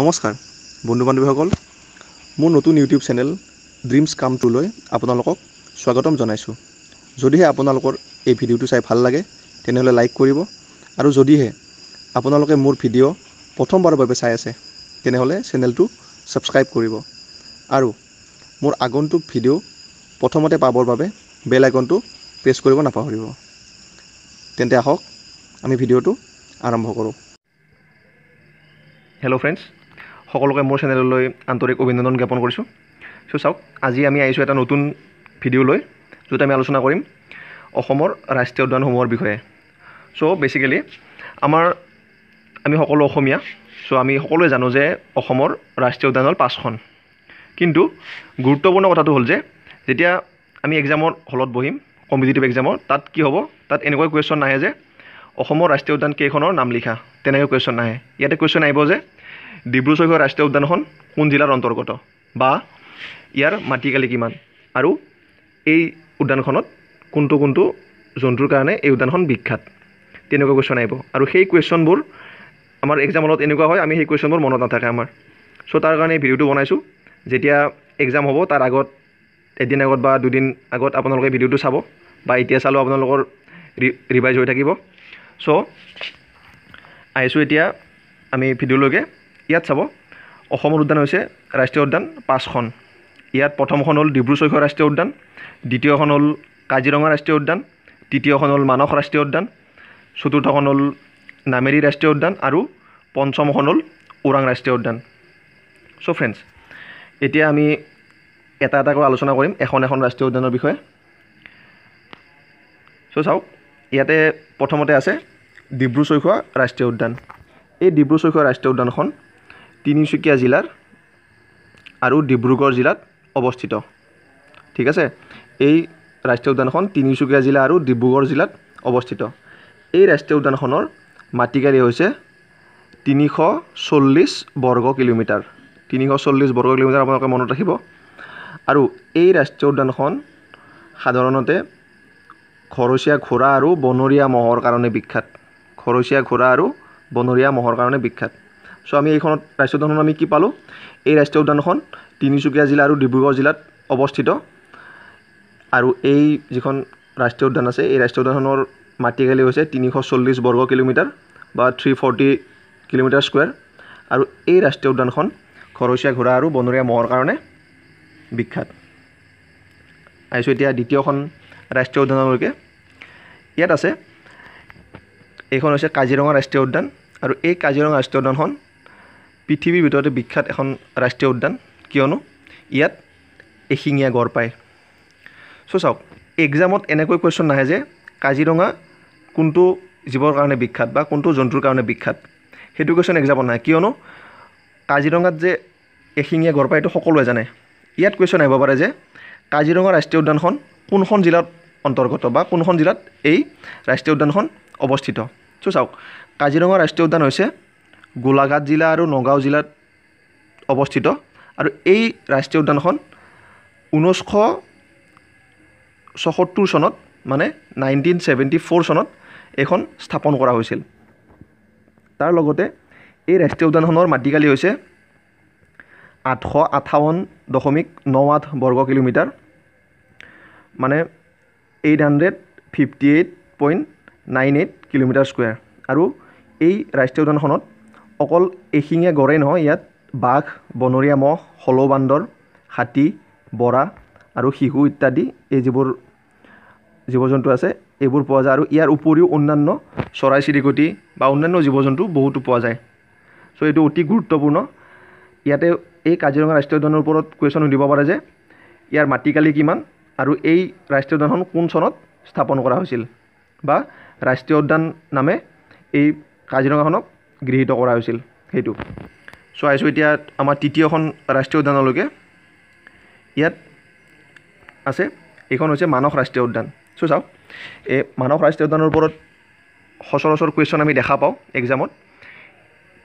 নমস্কাৰ বন্ধু বান্ধৱীসকল মোৰ নতুন ইউটিউব চেনেল ড্ৰিমছ কাম টুলৈ আপোনালোকক স্বাগতম জনাইছোঁ যদিহে আপোনালোকৰ এই ভিডিঅ'টো চাই ভাল লাগে তেনেহ'লে লাইক কৰিব আৰু যদিহে আপোনালোকে মোৰ ভিডিঅ' প্ৰথমবাৰৰ বাবে চাই আছে তেনেহ'লে চেনেলটো ছাবস্ক্ৰাইব কৰিব আৰু মোৰ আগন্তুক ভিডিঅ' প্ৰথমতে পাবৰ বাবে বেল আইকনটো প্ৰেছ কৰিব নাপাহৰিব তেন্তে আহক আমি ভিডিঅ'টো আৰম্ভ কৰোঁ হেল্ল' ফ্ৰেণ্ডছ সকলোকে মোৰ চেনেললৈ আন্তৰিক অভিনন্দন জ্ঞাপন কৰিছোঁ চ' চাওক আজি আমি আহিছোঁ এটা নতুন ভিডিঅ' লৈ য'ত আমি আলোচনা কৰিম অসমৰ ৰাষ্ট্ৰীয় উদ্যানসমূহৰ বিষয়ে চ' বেচিকেলি আমাৰ আমি সকলো অসমীয়া চ' আমি সকলোৱে জানো যে অসমৰ ৰাষ্ট্ৰীয় উদ্যান হ'ল পাঁচখন কিন্তু গুৰুত্বপূৰ্ণ কথাটো হ'ল যে যেতিয়া আমি এক্সামৰ হলত বহিম কম্পিটিটিভ এক্সামৰ তাত কি হ'ব তাত এনেকুৱা কুৱেশ্যন নাহে যে অসমৰ ৰাষ্ট্ৰীয় উদ্যান কেইখনৰ নাম লিখা তেনেকৈ কুৱেশ্যন নাহে ইয়াতে কুৱেশ্যন আহিব যে ডিব্ৰু চৈখোৱা ৰাষ্ট্ৰীয় উদ্যানখন কোন জিলাৰ অন্তৰ্গত বা ইয়াৰ মাটিকালি কিমান আৰু এই উদ্যানখনত কোনটো কোনটো জন্তুৰ কাৰণে এই উদ্যানখন বিখ্যাত তেনেকুৱা কুৱেশ্যন আহিব আৰু সেই কুৱেশ্যনবোৰ আমাৰ এক্সামত এনেকুৱা হয় আমি সেই কুৱেশ্যনবোৰ মনত নাথাকে আমাৰ চ' তাৰ কাৰণে ভিডিঅ'টো বনাইছোঁ যেতিয়া এক্সাম হ'ব তাৰ আগত এদিন আগত বা দুদিন আগত আপোনালোকে ভিডিঅ'টো চাব বা এতিয়া চালেও আপোনালোকৰ ৰিভাইজ হৈ থাকিব চ' আহিছোঁ এতিয়া আমি ভিডিঅ'লৈকে ইয়াত চাব অসমৰ উদ্যান হৈছে ৰাষ্ট্ৰীয় উদ্যান পাঁচখন ইয়াত প্ৰথমখন হ'ল ডিব্ৰু চৈখোৱা ৰাষ্ট্ৰীয় উদ্যান দ্বিতীয়খন হ'ল কাজিৰঙা ৰাষ্ট্ৰীয় উদ্যান তৃতীয়খন হ'ল মানস ৰাষ্ট্ৰীয় উদ্যান চতুৰ্থখন হ'ল নামেৰি ৰাষ্ট্ৰীয় উদ্যান আৰু পঞ্চমখন হ'ল ওৰাং ৰাষ্ট্ৰীয় উদ্যান চ' ফ্ৰেণ্ডছ এতিয়া আমি এটা এটাকৈ আলোচনা কৰিম এখন এখন ৰাষ্ট্ৰীয় উদ্যানৰ বিষয়ে চ' চাওক ইয়াতে প্ৰথমতে আছে ডিব্ৰু চৈখোৱা ৰাষ্ট্ৰীয় উদ্যান এই ডিব্ৰু চৈখোৱা ৰাষ্ট্ৰীয় উদ্যানখন তিনিচুকীয়া জিলাৰ আৰু ডিব্ৰুগড় জিলাত অৱস্থিত ঠিক আছে এই ৰাষ্ট্ৰীয় উদ্যানখন তিনিচুকীয়া জিলা আৰু ডিব্ৰুগড় জিলাত অৱস্থিত এই ৰাষ্ট্ৰীয় উদ্যানখনৰ মাটিকাৰী হৈছে তিনিশ চল্লিছ বৰ্গ কিলোমিটাৰ তিনিশ চল্লিছ বৰ্গ কিলোমিটাৰ আপোনালোকে মনত ৰাখিব আৰু এই ৰাষ্ট্ৰীয় উদ্যানখন সাধাৰণতে ঘৰচীয়া ঘোঁৰা আৰু বনৰীয়া মহৰ কাৰণে বিখ্যাত ঘৰচীয়া ঘোঁৰা আৰু বনৰীয়া মহৰ কাৰণে বিখ্যাত চ' আমি এইখন ৰাষ্ট্ৰীয় উদ্যানখন আমি কি পালোঁ এই ৰাষ্ট্ৰীয় উদ্যানখন তিনিচুকীয়া জিলা আৰু ডিব্ৰুগড় জিলাত অৱস্থিত আৰু এই যিখন ৰাষ্ট্ৰীয় উদ্যান আছে এই ৰাষ্ট্ৰীয় উদ্যানখনৰ মাটিকালি হৈছে তিনিশ চল্লিছ বৰ্গ কিলোমিটাৰ বা থ্ৰী ফৰ্টি কিলোমিটাৰ স্কুৱেৰ আৰু এই ৰাষ্ট্ৰীয় উদ্যানখন ঘৰচীয়া ঘোঁৰা আৰু বনৰীয়া মহৰ কাৰণে বিখ্যাত আহিছোঁ এতিয়া দ্বিতীয়খন ৰাষ্ট্ৰীয় উদ্যানলৈকে ইয়াত আছে এইখন হৈছে কাজিৰঙা ৰাষ্ট্ৰীয় উদ্যান আৰু এই কাজিৰঙা ৰাষ্ট্ৰীয় উদ্যানখন পৃথিৱীৰ ভিতৰতে বিখ্যাত এখন ৰাষ্ট্ৰীয় উদ্যান কিয়নো ইয়াত এশিঙীয়া গড় পায় চ' চাওক এক্সামত এনেকৈ কুৱেশ্যন নাহে যে কাজিৰঙা কোনটো জীৱৰ কাৰণে বিখ্যাত বা কোনটো জন্তুৰ কাৰণে বিখ্যাত সেইটো কুৱেশ্যন এক্সামত নাহে কিয়নো কাজিৰঙাত যে এশিঙীয়া গড় পায় এইটো সকলোৱে জানে ইয়াত কুৱেশ্যন আহিব পাৰে যে কাজিৰঙা ৰাষ্ট্ৰীয় উদ্যানখন কোনখন জিলাত অন্তৰ্গত বা কোনখন জিলাত এই ৰাষ্ট্ৰীয় উদ্যানখন অৱস্থিত চ' চাওক কাজিৰঙা ৰাষ্ট্ৰীয় উদ্যান হৈছে গোলাঘাট জিলা আৰু নগাঁও জিলাত অৱস্থিত আৰু এই ৰাষ্ট্ৰীয় উদ্যানখন ঊনৈছশ ছসত্তৰ চনত মানে নাইনটিন চেভেণ্টি ফ'ৰ চনত এইখন স্থাপন কৰা হৈছিল তাৰ লগতে এই ৰাষ্ট্ৰীয় উদ্যানখনৰ মাটিকালি হৈছে আঠশ আঠাৱন্ন দশমিক ন আঠ বৰ্গ কিলোমিটাৰ মানে eight hundred fifty eight point nine eight kilometre square আৰু এই ৰাষ্ট্ৰীয় উদ্যানখনত অকল এশিঙীয়া গড়ে নহয় ইয়াত বাঘ বনৰীয়া মহ হলৌ বান্দৰ হাতী বৰা আৰু শিশু ইত্যাদি এই যিবোৰ জীৱ জন্তু আছে এইবোৰ পোৱা যায় আৰু ইয়াৰ উপৰিও অন্যান্য চৰাই চিৰিকটি বা অন্যান্য জীৱ জন্তু বহুতো পোৱা যায় চ' এইটো অতি গুৰুত্বপূৰ্ণ ইয়াতে এই কাজিৰঙা ৰাষ্ট্ৰীয় উদ্যানৰ ওপৰত কুৱেশ্যন সুধিব পাৰে যে ইয়াৰ মাটিকালি কিমান আৰু এই ৰাষ্ট্ৰীয় উদ্যানখন কোন চনত স্থাপন কৰা হৈছিল বা ৰাষ্ট্ৰীয় উদ্যান নামে এই কাজিৰঙাখনক গৃহীত কৰা হৈছিল সেইটো চ' আহিছোঁ এতিয়া আমাৰ তৃতীয়খন ৰাষ্ট্ৰীয় উদ্যানলৈকে ইয়াত আছে এইখন হৈছে মানস ৰাষ্ট্ৰীয় উদ্যান চ' চাওক এই মানস ৰাষ্ট্ৰীয় উদ্যানৰ ওপৰত সচৰাচৰ কুৱেশ্যন আমি দেখা পাওঁ এক্সামত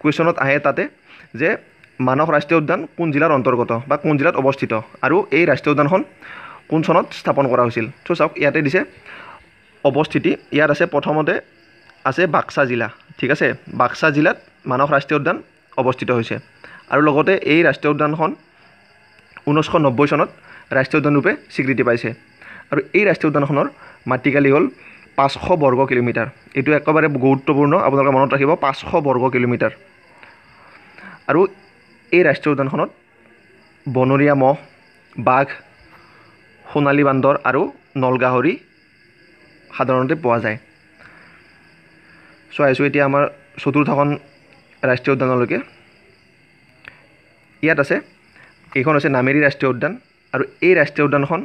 কুৱেশ্যনত আহে তাতে যে মানস ৰাষ্ট্ৰীয় উদ্যান কোন জিলাৰ অন্তৰ্গত বা কোন জিলাত অৱস্থিত আৰু এই ৰাষ্ট্ৰীয় উদ্যানখন কোন চনত স্থাপন কৰা হৈছিল চ' চাওক ইয়াতে দিছে অৱস্থিতি ইয়াত আছে প্ৰথমতে আছে বাক্সা জিলা ঠিক আছে বাক্সা জিলাত মানস ৰাষ্ট্ৰীয় উদ্যান অৱস্থিত হৈছে আৰু লগতে এই ৰাষ্ট্ৰীয় উদ্যানখন ঊনৈছশ নব্বৈ চনত ৰাষ্ট্ৰীয় উদ্যানৰূপে স্বীকৃতি পাইছে আৰু এই ৰাষ্ট্ৰীয় উদ্যানখনৰ মাটিকালি হ'ল পাঁচশ বৰ্গ কিলোমিটাৰ এইটো একেবাৰে গুৰুত্বপূৰ্ণ আপোনালোকে মনত ৰাখিব পাঁচশ বৰ্গ কিলোমিটাৰ আৰু এই ৰাষ্ট্ৰীয় উদ্যানখনত বনৰীয়া মহ বাঘ সোণালী বান্দৰ আৰু নলগাহৰি সাধাৰণতে পোৱা যায় চাই আছোঁ এতিয়া আমাৰ চতুৰ্থখন ৰাষ্ট্ৰীয় উদ্যানলৈকে ইয়াত আছে এইখন হৈছে নামেৰি ৰাষ্ট্ৰীয় উদ্যান আৰু এই ৰাষ্ট্ৰীয় উদ্যানখন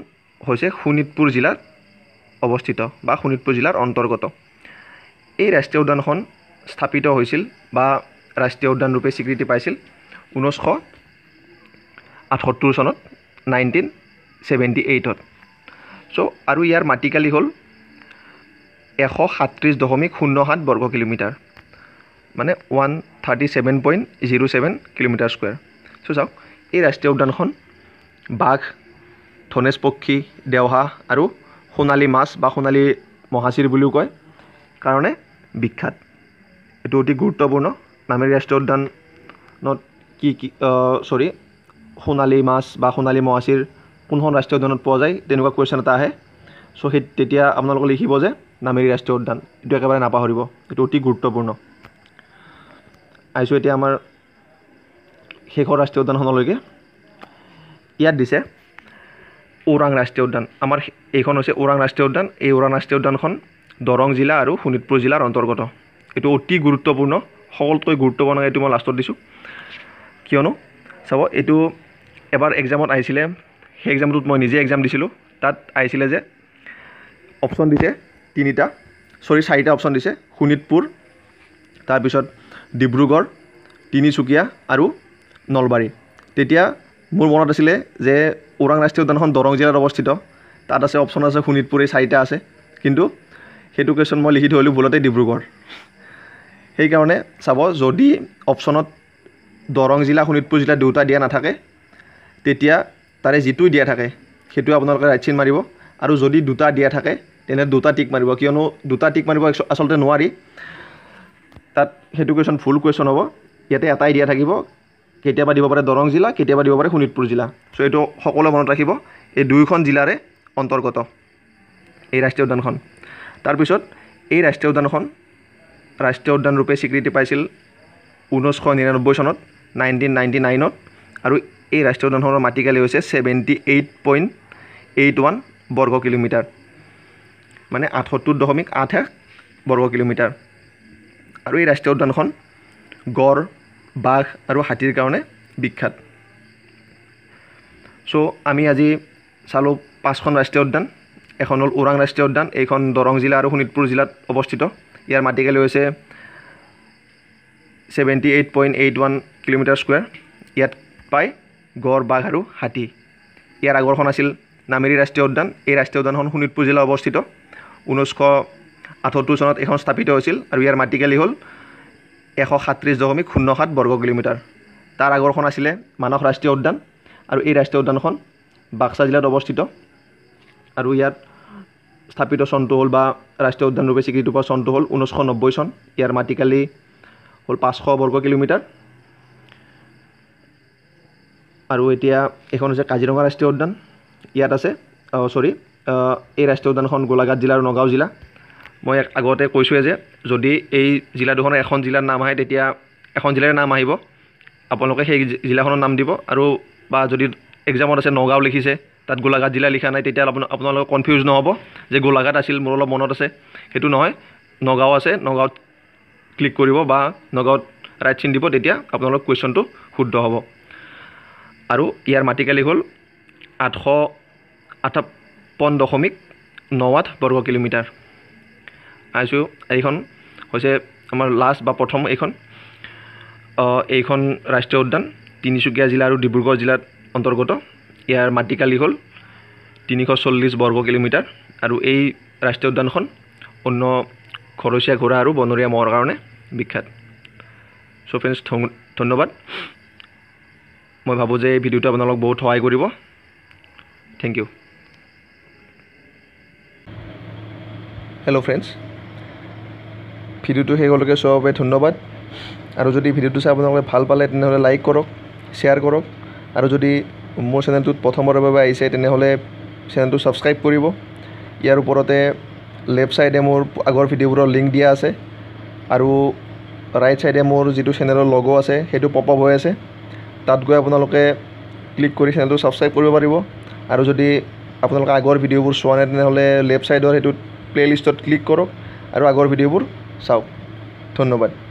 হৈছে শোণিতপুৰ জিলাত অৱস্থিত বা শোণিতপুৰ জিলাৰ অন্তৰ্গত এই ৰাষ্ট্ৰীয় উদ্যানখন স্থাপিত হৈছিল বা ৰাষ্ট্ৰীয় উদ্যানৰূপে স্বীকৃতি পাইছিল ঊনৈছশ আঠসত্তৰ চনত নাইনটিন ছেভেণ্টি এইটত চ' আৰু ইয়াৰ মাটিকালি হ'ল এশ সাতত্ৰিছ দশমিক শূন্য সাত বৰ্গ কিলোমিটাৰ মানে one thirty seven point zero' seven kilometre square চ' চাওক এই ৰাষ্ট্ৰীয় উদ্যানখন বাঘ ধনেশ পক্ষী দেওহা আৰু সোণালী মাছ বা সোণালী মহাচিৰ বুলিও কয় কাৰণে বিখ্যাত এইটো অতি গুৰুত্বপূৰ্ণ নামেৰি ৰাষ্ট্ৰীয় উদ্যানত কি কি চৰি সোণালী মাছ বা সোণালী মহাচিৰ কোনখন ৰাষ্ট্ৰীয় উদ্যানত পোৱা যায় তেনেকুৱা কুৱেশ্যন এটা আহে চ' সেই তেতিয়া আপোনালোকে লিখিব যে নামেৰি ৰাষ্ট্ৰীয় উদ্যান এইটো একেবাৰে নাপাহৰিব এইটো অতি গুৰুত্বপূৰ্ণ আহিছোঁ এতিয়া আমাৰ শেষৰ ৰাষ্ট্ৰীয় উদ্যানখনলৈকে ইয়াত দিছে ওৰাং ৰাষ্ট্ৰীয় উদ্যান আমাৰ এইখন হৈছে ওৰাং ৰাষ্ট্ৰীয় উদ্যান এই ওৰাং ৰাষ্ট্ৰীয় উদ্যানখন দৰং জিলা আৰু শোণিতপুৰ জিলাৰ অন্তৰ্গত এইটো অতি গুৰুত্বপূৰ্ণ সকলোতকৈ গুৰুত্বপূৰ্ণ এইটো মই লাষ্টত দিছোঁ কিয়নো চাব এইটো এবাৰ এক্সামত আহিছিলে সেই এক্সামটোত মই নিজে এক্সাম দিছিলোঁ তাত আহিছিলে যে অপশ্যন দিছে তিনিটা সৰি চাৰিটা অপশ্যন দিছে শোণিতপুৰ তাৰপিছত ডিব্ৰুগড় তিনিচুকীয়া আৰু নলবাৰী তেতিয়া মোৰ মনত আছিলে যে ওৰাং ৰাষ্ট্ৰীয় উদ্যানখন দৰং জিলাত অৱস্থিত তাত আছে অপশ্যন আছে শোণিতপুৰ এই চাৰিটা আছে কিন্তু সেইটো কুৱেশ্যন মই লিখি থৈ ভুলতে ডিব্ৰুগড় সেইকাৰণে চাব যদি অপশ্যনত দৰং জিলা শোণিতপুৰ জিলা দুটা দিয়া নাথাকে তেতিয়া তাৰে যিটোৱে দিয়া থাকে সেইটোৱে আপোনালোকে ৰাইট ৰাইটচিন মাৰিব আৰু যদি দুটা দিয়া থাকে তেনে দুটা টিক মাৰিব কিয়নো দুটা টিক মাৰিব আচলতে নোৱাৰি তাত সেইটো কুৱেশ্যন ফুল কুৱেশ্যন হ'ব ইয়াতে এটা এৰিয়া থাকিব কেতিয়াবা দিব পাৰে দৰং জিলা কেতিয়াবা দিব পাৰে শোণিতপুৰ জিলা চ' এইটো সকলোৱে মনত ৰাখিব এই দুয়োখন জিলাৰে অন্তৰ্গত এই ৰাষ্ট্ৰীয় উদ্যানখন তাৰপিছত এই ৰাষ্ট্ৰীয় উদ্যানখন ৰাষ্ট্ৰীয় উদ্যানৰূপে স্বীকৃতি পাইছিল ঊনৈছশ নিৰান্নব্বৈ চনত নাইনটিন নাইণ্টি নাইনত আৰু এই ৰাষ্ট্ৰীয় উদ্যানখনৰ মাটিকালি হৈছে seventy eight point eight one বৰ্গ কিলোমিটাৰ মানে আঠসত্তৰ দশমিক আঠ এক বৰ্গ কিলোমিটাৰ আৰু এই ৰাষ্ট্ৰীয় উদ্যানখন গড় বাঘ আৰু হাতীৰ কাৰণে বিখ্যাত চ' আমি আজি চালোঁ পাঁচখন ৰাষ্ট্ৰীয় উদ্যান এখন হ'ল ওৰাং ৰাষ্ট্ৰীয় উদ্যান এইখন দৰং জিলা আৰু শোণিতপুৰ জিলাত অৱস্থিত ইয়াৰ মাটিকালি হৈছে seventy eight point eight one kilometre square ইয়াত পায় গড় বাঘ আৰু হাতী ইয়াৰ আগৰখন আছিল নামেৰি ৰাষ্ট্ৰীয় উদ্যান এই ৰাষ্ট্ৰীয় উদ্যানখন শোণিতপুৰ জিলাত অৱস্থিত ঊনৈছশ আঠসত্তৰ চনত এইখন স্থাপিত হৈছিল আৰু ইয়াৰ মাটিকালি হ'ল এশ সাতত্ৰিছ দশমিক শূন্য সাত বৰ্গ কিলোমিটাৰ তাৰ আগৰখন আছিলে মানস ৰাষ্ট্ৰীয় উদ্যান আৰু এই ৰাষ্ট্ৰীয় উদ্যানখন বাক্সা জিলাত অৱস্থিত আৰু ইয়াত স্থাপিত চনটো হ'ল বা ৰাষ্ট্ৰীয় উদ্যানৰূপে স্বীকৃতি পোৱা চনটো হ'ল ঊনৈছশ নব্বৈ চন ইয়াৰ মাটিকালি হ'ল পাঁচশ বৰ্গ কিলোমিটাৰ আৰু এতিয়া এইখন হৈছে কাজিৰঙা ৰাষ্ট্ৰীয় উদ্যান ইয়াত আছে চৰি এই ৰাষ্ট্ৰীয় উদ্যানখন গোলাঘাট জিলা আৰু নগাঁও জিলা মই আগতে কৈছোঁৱেই যে যদি এই জিলা দুখনৰ এখন জিলাৰ নাম আহে তেতিয়া এখন জিলাৰে নাম আহিব আপোনালোকে সেই জিলাখনৰ নাম দিব আৰু বা যদি এক্সামত আছে নগাঁও লিখিছে তাত গোলাঘাট জিলা লিখা নাই তেতিয়া আপোনাৰ আপোনালোকৰ কনফিউজ নহ'ব যে গোলাঘাট আছিল মোৰ অলপ মনত আছে সেইটো নহয় নগাঁও আছে নগাঁৱত ক্লিক কৰিব বা নগাঁৱত ৰাইট চিন দিব তেতিয়া আপোনালোকৰ কুৱেশ্যনটো শুদ্ধ হ'ব আৰু ইয়াৰ মাটিকালি হ'ল আঠশ আঠ পঁচপন্ন দশমিক ন আঠ বৰ্গ কিলোমিটাৰ আইছো এইখন হৈছে আমাৰ লাষ্ট বা প্ৰথম এইখন এইখন ৰাষ্ট্ৰীয় উদ্যান তিনিচুকীয়া জিলা আৰু ডিব্ৰুগড় জিলাত অন্তৰ্গত ইয়াৰ মাটিকালি হ'ল তিনিশ চল্লিছ বৰ্গ কিলোমিটাৰ আৰু এই ৰাষ্ট্ৰীয় উদ্যানখন অন্য ঘৰচীয়া ঘোঁৰা আৰু বনৰীয়া মহৰ কাৰণে বিখ্যাত চ' ফ্ৰেণ্ডছ ধন্যবাদ মই ভাবোঁ যে এই ভিডিঅ'টো আপোনালোকক বহুত সহায় কৰিব থেংক ইউ হেল্ল' ফ্ৰেণ্ডছ ভিডিঅ'টো শেষ হ'লকে চোৱাৰ বাবে ধন্যবাদ আৰু যদি ভিডিঅ'টো চাই আপোনালোকে ভাল পালে তেনেহ'লে লাইক কৰক শ্বেয়াৰ কৰক আৰু যদি মোৰ চেনেলটোত প্ৰথমৰ বাবে আহিছে তেনেহ'লে চেনেলটো ছাবস্ক্ৰাইব কৰিব ইয়াৰ ওপৰতে লেফ্ট ছাইডে মোৰ আগৰ ভিডিঅ'বোৰৰ লিংক দিয়া আছে আৰু ৰাইট ছাইডে মোৰ যিটো চেনেলৰ লগো আছে সেইটো পপ আপ হৈ আছে তাত গৈ আপোনালোকে ক্লিক কৰি চেনেলটো ছাবস্ক্ৰাইব কৰিব পাৰিব আৰু যদি আপোনালোকে আগৰ ভিডিঅ'বোৰ চোৱা নাই তেনেহ'লে লেফ্ট ছাইডৰ সেইটোত প্লে'লিষ্টত ক্লিক কৰক আৰু আগৰ ভিডিঅ'বোৰ চাওক ধন্যবাদ